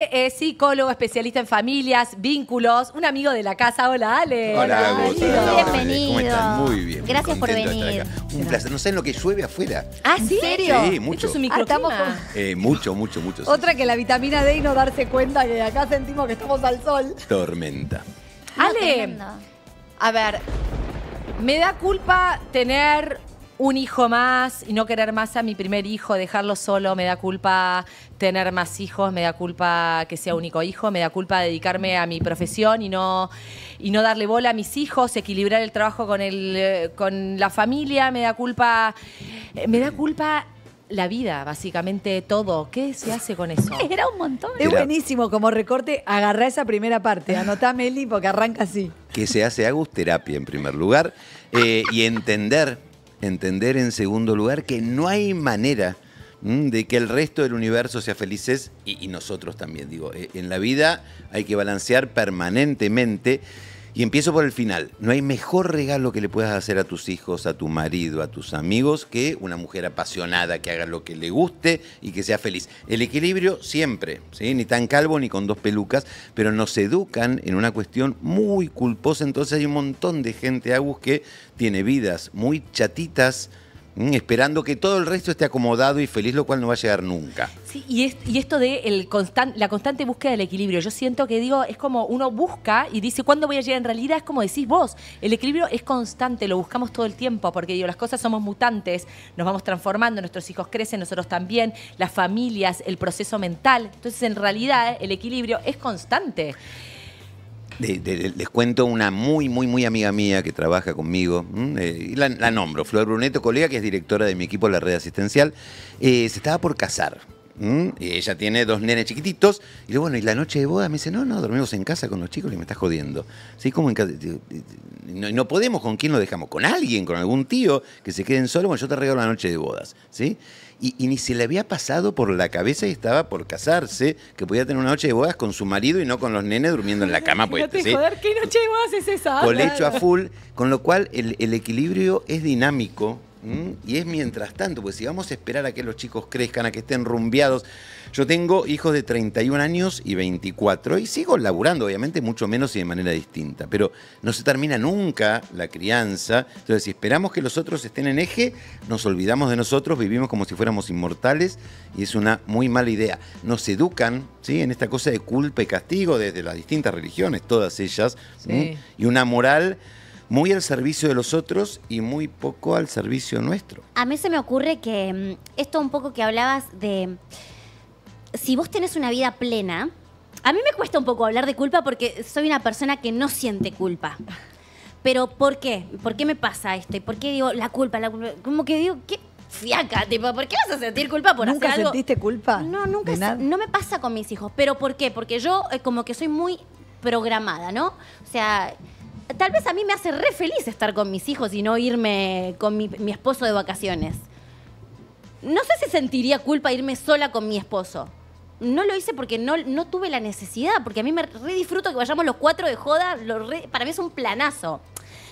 Es eh, eh, psicólogo, especialista en familias, vínculos, un amigo de la casa. Hola, Ale. Hola, Bienvenido. ¿Cómo estás? Muy bien. Gracias por venir. Un placer. No sé en lo que llueve afuera. ¿Ah, ¿En serio? Sí, mucho. Esto es un ah, microclima. Eh, mucho, mucho, mucho. Otra que la vitamina D y no darse cuenta que acá sentimos que estamos al sol. Tormenta. Ale, a ver, me da culpa tener un hijo más y no querer más a mi primer hijo, dejarlo solo, me da culpa tener más hijos, me da culpa que sea único hijo, me da culpa dedicarme a mi profesión y no, y no darle bola a mis hijos, equilibrar el trabajo con, el, eh, con la familia, me da culpa, eh, me da culpa la vida, básicamente todo. ¿Qué se hace con eso? Era un montón. Es buenísimo como recorte, agarrá esa primera parte, anotá Meli porque arranca así. Que se hace Agus terapia en primer lugar eh, y entender entender en segundo lugar que no hay manera mm, de que el resto del universo sea felices y, nosotros también. Digo, eh, en la vida hay que balancear permanentemente y empiezo por el final. No hay mejor regalo que le puedas hacer a tus hijos, a tu marido, a tus amigos, que una mujer apasionada que haga lo que le guste y que sea feliz. El equilibrio siempre, ¿sí? ni tan calvo ni con dos pelucas, pero nos educan en una cuestión muy culposa. Entonces hay un montón de gente, Agus, que tiene vidas muy chatitas Mm, esperando que todo el resto esté acomodado y feliz, lo cual no va a llegar nunca. Sí, y, esto de la constante búsqueda del equilibrio, yo siento que digo, es como uno busca y dice, ¿cuándo voy a llegar? En realidad es como decís vos, el equilibrio es constante, lo buscamos todo el tiempo, porque digo, las cosas somos mutantes, nos vamos transformando, nuestros hijos crecen, nosotros también, las familias, el proceso mental, entonces en realidad el equilibrio es constante les cuento una muy, muy, muy amiga mía que trabaja conmigo, eh, y la, nombro, Flor Bruneto, colega que es directora de mi equipo de la red asistencial, eh, se estaba por casar. ¿Mm? Y ella tiene dos nenes chiquititos. Y bueno, ¿y la noche de bodas Me dice, no, no, dormimos en casa con los chicos y me estás jodiendo. Sí, como No, podemos, ¿con quién lo dejamos? ¿Con alguien? ¿Con algún tío que se queden solos? Bueno, yo te regalo la noche de bodas, ¿sí? Y, ni se le había pasado por la cabeza y estaba por casarse, que podía tener una noche de bodas con su marido y no con los nenes durmiendo en la cama. Pues, no te joder, ¿qué noche de bodas es esa? Colecho a full, con lo cual el equilibrio es dinámico, y es mientras tanto, pues si vamos a esperar a que los chicos crezcan, a que estén rumbiados Yo tengo hijos de 31 años y 24 y sigo laburando, obviamente, mucho menos y de manera distinta. Pero no se termina nunca la crianza. Entonces, si esperamos que los otros estén en eje, nos olvidamos de nosotros, vivimos como si fuéramos inmortales y es una muy mala idea. Nos educan ¿sí? en esta cosa de culpa y castigo desde las distintas religiones, todas ellas, y una moral muy al servicio de los otros y muy poco al servicio nuestro. A mí se me ocurre que mm, esto un poco que hablabas de si vos tenés una vida plena, a mí me cuesta un poco hablar de culpa porque soy una persona que no siente culpa. Pero ¿por qué? ¿Por qué me pasa esto? ¿Y por qué digo la culpa? La Como que digo, ¿qué? Fiaca, tipo, ¿por qué vas a sentir culpa por hacer algo? ¿Nunca sentiste culpa? No, nunca, no me pasa con mis hijos. ¿Pero por qué? Porque yo eh, como que soy muy programada, ¿no? O sea, tal vez a mí me hace re feliz estar con mis hijos y no irme con mi, esposo de vacaciones. No sé si sentiría culpa irme sola con mi esposo. No lo hice porque no, no tuve la necesidad, porque a mí me re disfruto que vayamos los cuatro de joda, para mí es un planazo.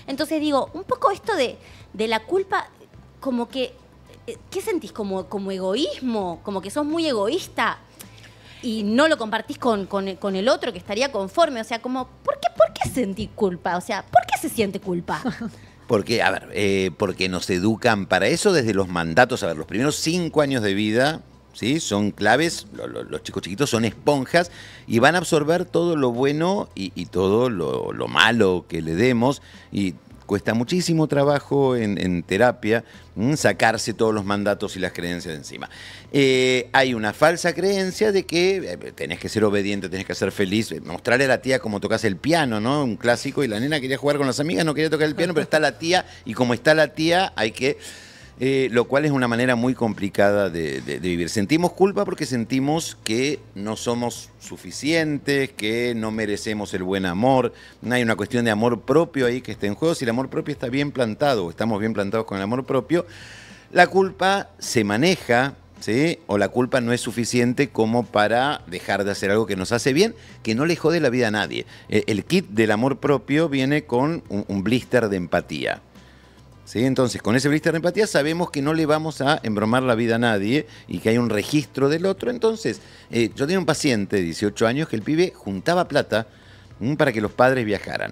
Entonces digo, un poco esto de, la culpa, como que, eh, ¿qué sentís? Como, como egoísmo, como que sos muy egoísta y no lo compartís con, con, con el otro que estaría conforme. O sea, como, ¿por qué sentí culpa? O sea, ¿por qué se siente culpa? Porque, a ver, eh, porque nos educan para eso desde los mandatos. A ver, los primeros cinco años de vida, ¿sí? Son claves, los chicos chiquitos son esponjas y van a absorber todo lo bueno y, todo lo, lo, malo que le demos. Y cuesta muchísimo trabajo en, terapia mm, sacarse todos los mandatos y las creencias de encima. Eh, hay una falsa creencia de que eh, tenés que ser obediente, tenés que ser feliz, eh, mostrarle a la tía cómo tocas el piano, ¿no? Un clásico, y la nena quería jugar con las amigas, no quería tocar el piano, pero está la tía, y como está la tía, hay que eh, lo cual es una manera muy complicada de, vivir. Sentimos culpa porque sentimos que no somos suficientes, que no merecemos el buen amor, hay una cuestión de amor propio ahí que esté en juego, si el amor propio está bien plantado, o estamos bien plantados con el amor propio, la culpa se maneja, ¿Sí? O la culpa no es suficiente como para dejar de hacer algo que nos hace bien, que no le jode la vida a nadie. Eh, el kit del amor propio viene con un blister de empatía. ¿Sí? Entonces, con ese blister de empatía sabemos que no le vamos a embromar la vida a nadie y que hay un registro del otro. Entonces, eh, yo tenía un paciente de 18 años que el pibe juntaba plata mm, para que los padres viajaran.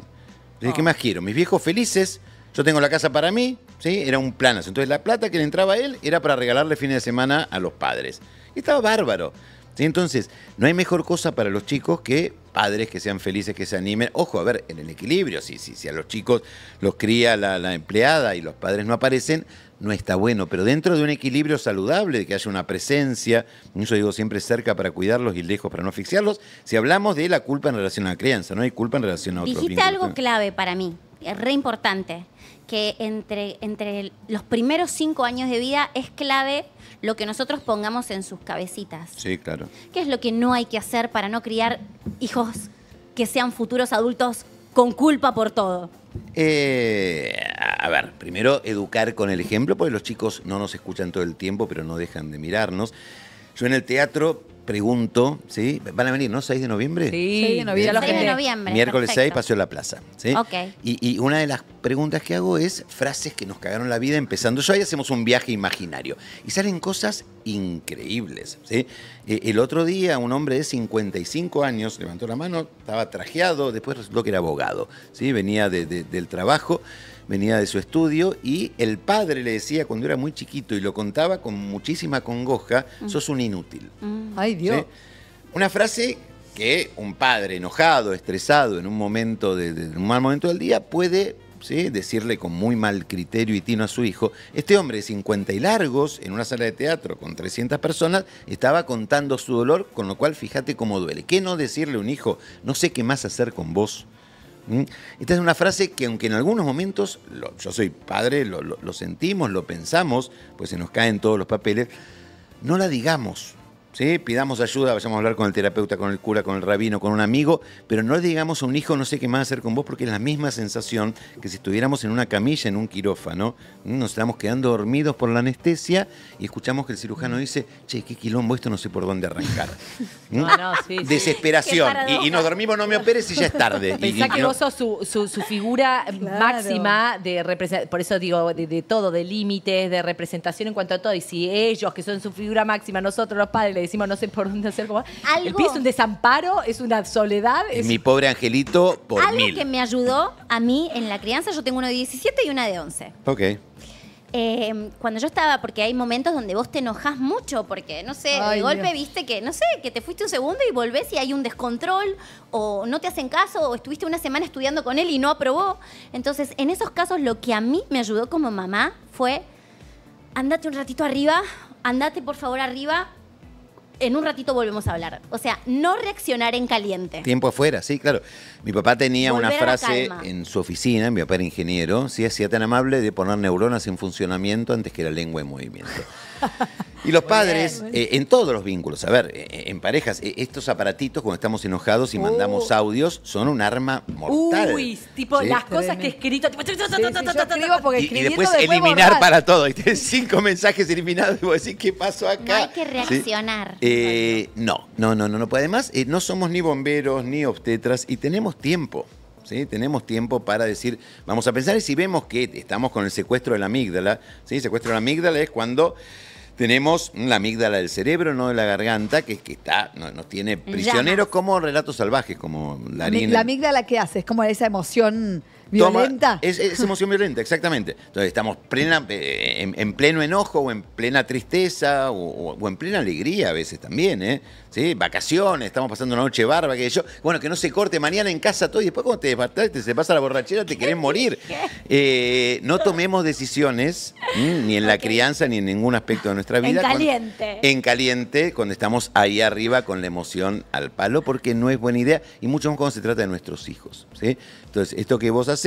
Entonces, ah. ¿qué más quiero? Mis viejos felices, yo tengo la casa para mí, ¿sí? era un planazo. Entonces, la plata que le entraba a él era para regalarle fines de semana a los padres. Y estaba bárbaro. ¿Sí? Entonces, no hay mejor cosa para los chicos que padres que sean felices, que se animen. Ojo, a ver, en el equilibrio, si, si, si a los chicos los cría la, empleada y los padres no aparecen, no está bueno, pero dentro de un equilibrio saludable, de que haya una presencia, yo digo siempre cerca para cuidarlos y lejos para no asfixiarlos, si hablamos de la culpa en relación a la crianza, no hay culpa en relación a otros. Dijiste algo clave para mí, re importante, que entre, entre los primeros cinco años de vida es clave lo que nosotros pongamos en sus cabecitas. Sí, claro. ¿Qué es lo que no hay que hacer para no criar hijos que sean futuros adultos con culpa por todo? Eh, a ver, primero educar con el ejemplo, porque los chicos no nos escuchan todo el tiempo, pero no dejan de mirarnos. Yo en el teatro pregunto, ¿sí? ¿Van a venir, no? ¿6 de noviembre? Sí, 6 de noviembre. 6 de noviembre. Miércoles 6, Paseo en la Plaza. ¿sí? Ok. Y, y, una de las preguntas que hago es frases que nos cagaron la vida empezando yo. Ahí hacemos un viaje imaginario. Y salen cosas increíbles. Eh, el otro día un hombre de 55 años levantó la mano, estaba trajeado, después resultó que era abogado. ¿sí? Venía del trabajo, venía de su estudio y el padre le decía cuando era muy chiquito y lo contaba con muchísima congoja, mm. sos un inútil. Mm. Ay Dios. Una frase que un padre enojado, estresado, en un momento de, un mal momento del día, puede decirle con muy mal criterio y tino a su hijo, este hombre de 50 y largos, en una sala de teatro con 300 personas, estaba contando su dolor, con lo cual fíjate cómo duele. ¿Qué no decirle a un hijo? No sé qué más hacer con vos. ¿Mm? Esta es una frase que aunque en algunos momentos, yo soy padre, lo, lo sentimos, lo pensamos, pues se nos caen todos los papeles, no la digamos, ¿sí? Pidamos ayuda, vayamos a hablar con el terapeuta, con el cura, con el rabino, con un amigo, pero no digamos a un hijo no sé qué más hacer con vos porque es la misma sensación que si estuviéramos en una camilla, en un quirófano. Nos estamos quedando dormidos por la anestesia y escuchamos que el cirujano dice, che, qué quilombo, esto no sé por dónde arrancar. Desesperación. Y, nos dormimos, no me operes y ya es tarde. Pensá y, que vos sos su, figura máxima de representación, por eso digo, de todo, de límites, de representación en cuanto a todo. Y si ellos, que son su figura máxima, nosotros los padres, decimos no sé por dónde hacer. Como... El pie es un desamparo, es una soledad. Es... Mi pobre angelito por Algo que me ayudó a mí en la crianza, yo tengo uno de 17 y una de 11. Ok. Em, cuando yo estaba, porque hay momentos donde vos te enojas mucho, porque no sé, de golpe viste que, no sé, que te fuiste un segundo y volvés y hay un descontrol, o no te hacen caso, o estuviste una semana estudiando con él y no aprobó. Entonces, en esos casos, lo que a mí me ayudó como mamá fue: andate un ratito arriba, andate por favor arriba, en un ratito volvemos a hablar. O sea, no reaccionar en caliente. Tiempo afuera, sí, claro. Mi papá tenía una frase en su oficina, mi papá era ingeniero, sí hacía tan amable de poner neuronas en funcionamiento antes que la lengua en movimiento. Y los padres, eh, en todos los vínculos, a ver, eh, en parejas, eh, estos aparatitos cuando estamos enojados y mandamos uh. audios son un arma mortal. Uy, tipo las cosas que he escrito. y, después eliminar para todo. cinco mensajes eliminados y vos decís, ¿qué pasó acá? No hay que reaccionar. no, no, no, no, no. Además, no somos ni bomberos ni obstetras y tenemos tiempo. ¿Sí? Tenemos tiempo para decir, vamos a pensar y si vemos que estamos con el secuestro de la amígdala, ¿sí? secuestro de la amígdala es cuando tenemos la amígdala del cerebro, no de la garganta, que, es que está, no, nos tiene prisioneros como relatos salvajes, como la harina. La amígdala, que hace? Es como esa emoción ¿Violenta? es, emoción violenta, exactamente. Entonces estamos eh, en, pleno enojo o en plena tristeza o, en plena alegría a veces también, ¿eh? ¿Sí? Vacaciones, estamos pasando una noche barba, que yo. Bueno, que no se corte mañana en casa todo y después cuando te te se pasa la borrachera, te querés morir. Eh, no tomemos decisiones, ni en la crianza, ni en ningún aspecto de nuestra vida. En caliente. en caliente, cuando estamos ahí arriba con la emoción al palo, porque no es buena idea. Y mucho más cuando se trata de nuestros hijos. ¿sí? Entonces, esto que vos haces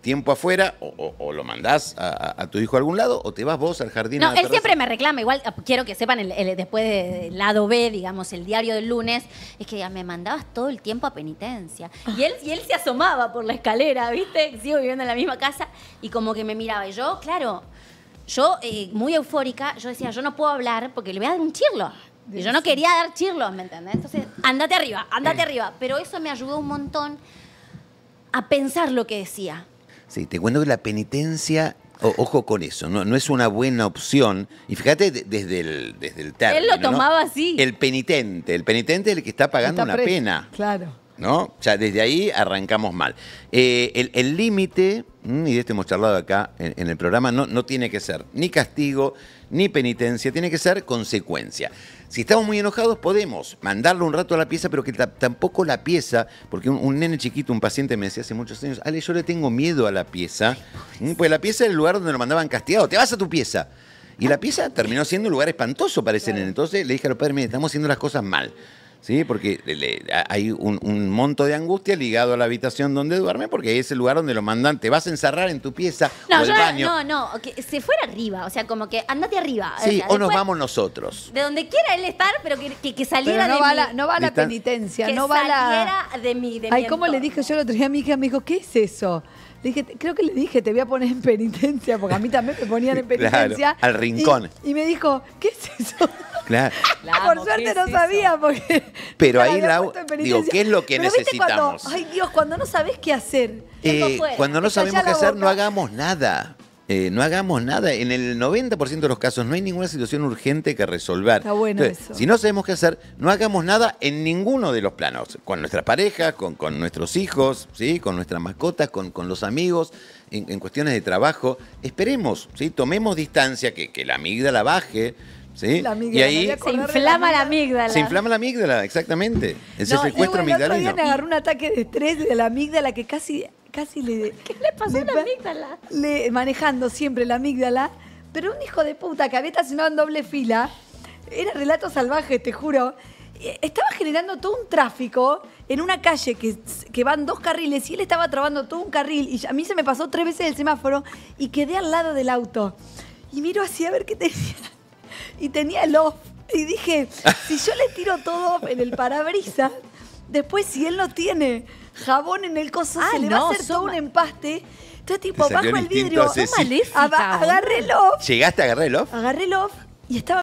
tiempo afuera o, lo mandás a, tu hijo a algún lado o te vas vos al jardín. No, él siempre me reclama, igual ah, quiero que sepan, después del lado B, digamos, el diario del lunes, es que me mandabas todo el tiempo a penitencia. Y él, y él se asomaba por la escalera, ¿viste? Sigo viviendo en la misma casa y como que me miraba. Y yo, claro, yo eh, muy eufórica, yo decía, yo no puedo hablar porque le voy a dar un chirlo. yo no quería dar chirlo, ¿me entendés? Entonces, andate arriba, andate eh. arriba. Pero eso me ayudó un montón a pensar lo que decía. Sí, te cuento que la penitencia ojo con eso, no, es una buena opción. Y fíjate desde el, desde el término, Él lo tomaba así. El penitente, el penitente es el que está pagando una pena. Claro. ¿No? Ya desde ahí arrancamos mal. Eh, el límite, mm, y de esto hemos charlado acá en, el programa, no, no tiene que ser ni castigo ni penitencia, tiene que ser consecuencia. Si estamos muy enojados, podemos mandarlo un rato a la pieza, pero que tampoco la pieza, porque un, nene chiquito, un paciente me decía hace muchos años, Ale, yo le tengo miedo a la pieza. Mm, pues la pieza es el lugar donde lo mandaban castigado, te vas a tu pieza. Y la pieza terminó siendo un lugar espantoso para ese nene. Entonces le dije a los padres, mire, estamos haciendo las cosas mal. ¿sí? Porque hay un, monto de angustia ligado a la habitación donde duerme, porque es el lugar donde lo mandan. Te vas a encerrar en tu pieza no, o el baño. No, no, que se fuera arriba, o sea, como que andate arriba. Sí, o, nos vamos nosotros. De donde quiera él estar, pero que, saliera no de va mi, la, No va a la penitencia, no va saliera de mi, de Ay, mi ¿cómo le dije yo el otro día a mi hija? Me dijo, ¿qué es eso? dije, creo que le dije, te voy a poner en penitencia, porque a mí también me ponían en penitencia. al rincón. y me dijo, ¿qué es eso? Por suerte no sabía porque. Pero ahí la digo, ¿qué es lo que necesitamos? ay Dios, cuando no sabes qué hacer. Eh, cuando no sabemos qué hacer, no hagamos nada. Eh, no hagamos nada. En el 90% de los casos no hay ninguna situación urgente que resolver. Está bueno eso. Si no sabemos qué hacer, no hagamos nada en ninguno de los planos. Con nuestras parejas, con, nuestros hijos, ¿sí? con nuestras mascotas, con, los amigos, en, cuestiones de trabajo. Esperemos, ¿sí? tomemos distancia, que, que la amígdala baje y ahí se inflama la amígdala. Se inflama la amígdala, exactamente. Ese secuestro amígdala y agarró un ataque de estrés de la amígdala que casi, casi le. ¿Qué le pasó a la amígdala? manejando siempre la amígdala. Pero un hijo de puta que había estacionado en doble fila. Era relato salvaje, te juro. Estaba generando todo un tráfico en una calle que, van dos carriles y él estaba trabando todo un carril y a mí se me pasó tres veces el semáforo y quedé al lado del auto. Y miro así a ver qué tenía y tenía el off. Y dije, si yo le tiro todo en el parabrisas, después si él no tiene jabón en el coso, se ah, le va a hacer todo un empaste. Entonces, tipo, bajo el vidrio, agarré el off. ¿Llegaste a agarrar el off? Agarré el off y estaba